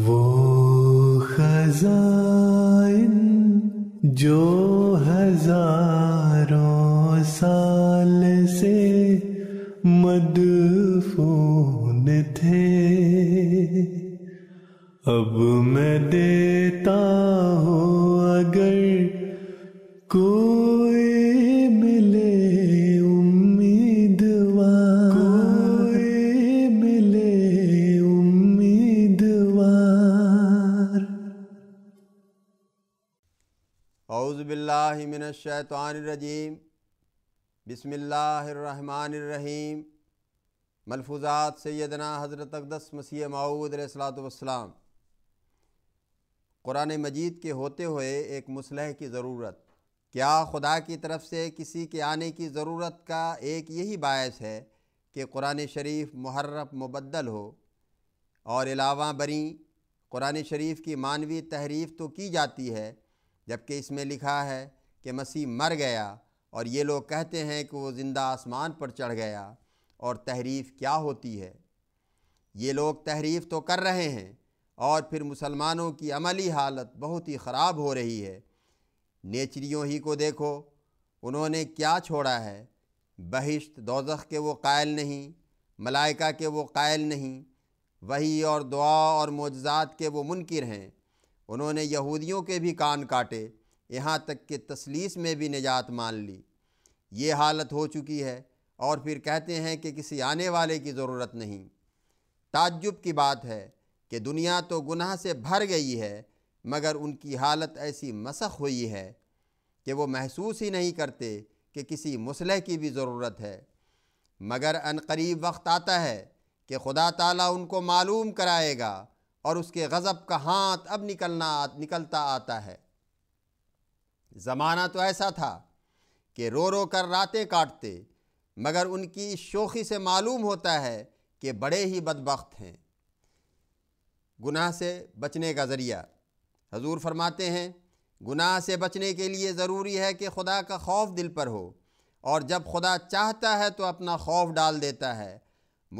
वो खजाइन जो हजारों साल से मदफून थे अब मैं देता हूँ अगर कोई आउज़बिल्लिमिनशैतरजीम बसमीम मलफूज़ात सैदना हज़रत अकदस मसीह माऊदलातम क़ुरान मजीद के होते हुए एक मुसलह की ज़रूरत क्या खुदा की तरफ से किसी के आने की ज़रूरत का एक यही बायस है कि कुरान शरीफ महर्रफ मुबद्दल हो और अलावा बरी कुरान शरीफ की मानवी तहरीफ़ तो की जाती है जबकि इसमें लिखा है कि मसीह मर गया और ये लोग कहते हैं कि वो ज़िंदा आसमान पर चढ़ गया और तहरीफ क्या होती है ये लोग तहरीफ तो कर रहे हैं और फिर मुसलमानों की अमली हालत बहुत ही ख़राब हो रही है नेचरियों ही को देखो उन्होंने क्या छोड़ा है बहिश्त दोजख के वो कायल नहीं मलाइका के वो कायल नहीं वही और दुआ और मोजात के वो मुनकर हैं उन्होंने यहूदियों के भी कान काटे यहाँ तक कि तसलीस में भी निजात मान ली ये हालत हो चुकी है और फिर कहते हैं कि किसी आने वाले की ज़रूरत नहीं ताज्जुब की बात है कि दुनिया तो गुनाह से भर गई है मगर उनकी हालत ऐसी मसख हुई है कि वो महसूस ही नहीं करते कि किसी मुसलह की भी ज़रूरत है मगर अनकरीब वक्त आता है कि खुदा ताला उनको मालूम कराएगा और उसके गज़ब का हाथ अब निकलना निकलता आता है ज़माना तो ऐसा था कि रो रो कर रातें काटते मगर उनकी शोखी से मालूम होता है कि बड़े ही बदबخت हैं गुनाह से बचने का ज़रिया हजूर फरमाते हैं गुनाह से बचने के लिए ज़रूरी है कि खुदा का खौफ दिल पर हो और जब खुदा चाहता है तो अपना खौफ डाल देता है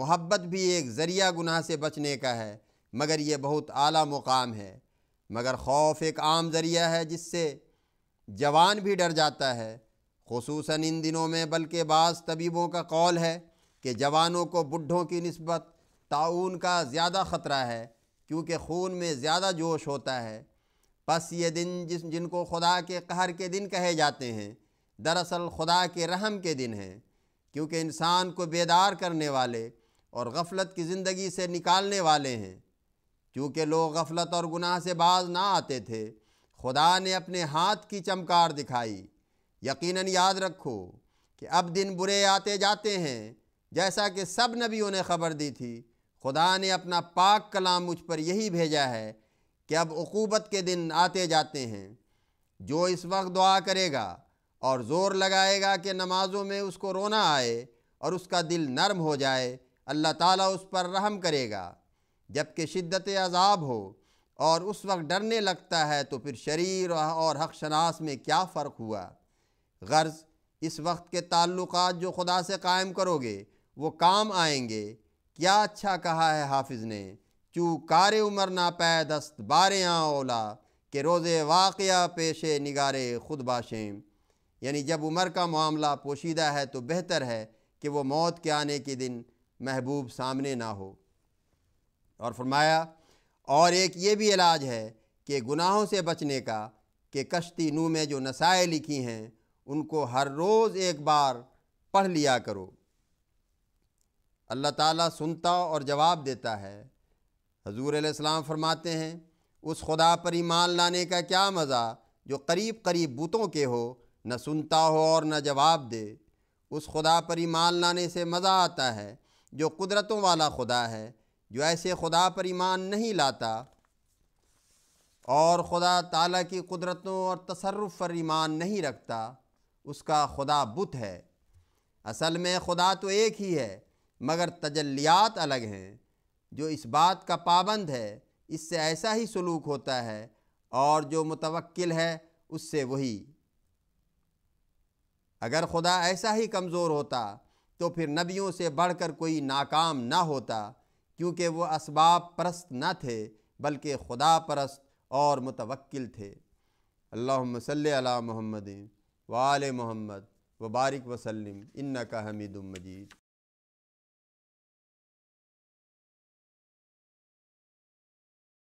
मोहब्बत भी एक ज़रिया गुनाह से बचने का है मगर ये बहुत आला मुकाम है मगर खौफ एक आम जरिया है जिससे जवान भी डर जाता है खसूस इन दिनों में बल्कि बाज़ तबीबों का कौल है कि जवानों को बुढ़ों की नस्बत ताउन का ज़्यादा ख़तरा है क्योंकि खून में ज़्यादा जोश होता है बस ये दिन जिस जिनको खुदा के कहर के दिन कहे जाते हैं दरअसल खुदा के रहम के दिन हैं क्योंकि इंसान को बेदार करने वाले और गफलत की ज़िंदगी से निकालने वाले हैं क्योंकि लोग गफलत और गुनाह से बाज ना आते थे खुदा ने अपने हाथ की चमकार दिखाई यकीनन याद रखो कि अब दिन बुरे आते जाते हैं जैसा कि सब नबियों ने खबर दी थी खुदा ने अपना पाक कलाम मुझ पर यही भेजा है कि अब उकूबत के दिन आते जाते हैं जो इस वक्त दुआ करेगा और ज़ोर लगाएगा कि नमाज़ों में उसको रोना आए और उसका दिल नरम हो जाए अल्लाह ताला उस पर रहम करेगा जबकि शिद्दत अजाब हो और उस वक्त डरने लगता है तो फिर शरीर और हक शनास में क्या फ़र्क हुआ गर्ज इस वक्त के ताल्लुक जो खुदा से कायम करोगे वो काम आएंगे क्या अच्छा कहा है हाफिज़ ने चू कार उमर ना दस्त बार ओला के रोज़े वाक़ पेश निगारे खुद बाशें यानी जब उम्र का मामला पोशीदा है तो बेहतर है कि वो मौत के आने के दिन महबूब सामने ना हो और फरमाया और एक ये भी इलाज है कि गुनाहों से बचने का कि कश्ती नू में जो नसाएँ लिखी हैं उनको हर रोज़ एक बार पढ़ लिया करो अल्लाह ताला सुनता और जवाब देता है हजूर अलैहिस्सलाम फरमाते हैं उस खुदा पर ईमान लाने का क्या मज़ा जो करीब करीब बुतों के हो न सुनता हो और न जवाब दे उस खुदा पर ईमान लाने से मज़ा आता है जो कुदरतों वाला खुदा है जो ऐसे खुदा पर ईमान नहीं लाता और खुदा ताला की कुदरतों और तसरफ़ पर ईमान नहीं रखता उसका खुदा बुत है असल में खुदा तो एक ही है मगर तजलियात अलग हैं जो इस बात का पाबंद है इससे ऐसा ही सलूक होता है और जो मुतवक्ल है उससे वही अगर खुदा ऐसा ही कमज़ोर होता तो फिर नबियों से बढ़कर कोई नाकाम ना होता क्योंकि वो इसबाब परस्त न थे बल्कि खुदा परस्त और मुतवक्ल थे अल्लाम सल वाल महमद वबारक वसलम इन्ना का हमीदुम मजीद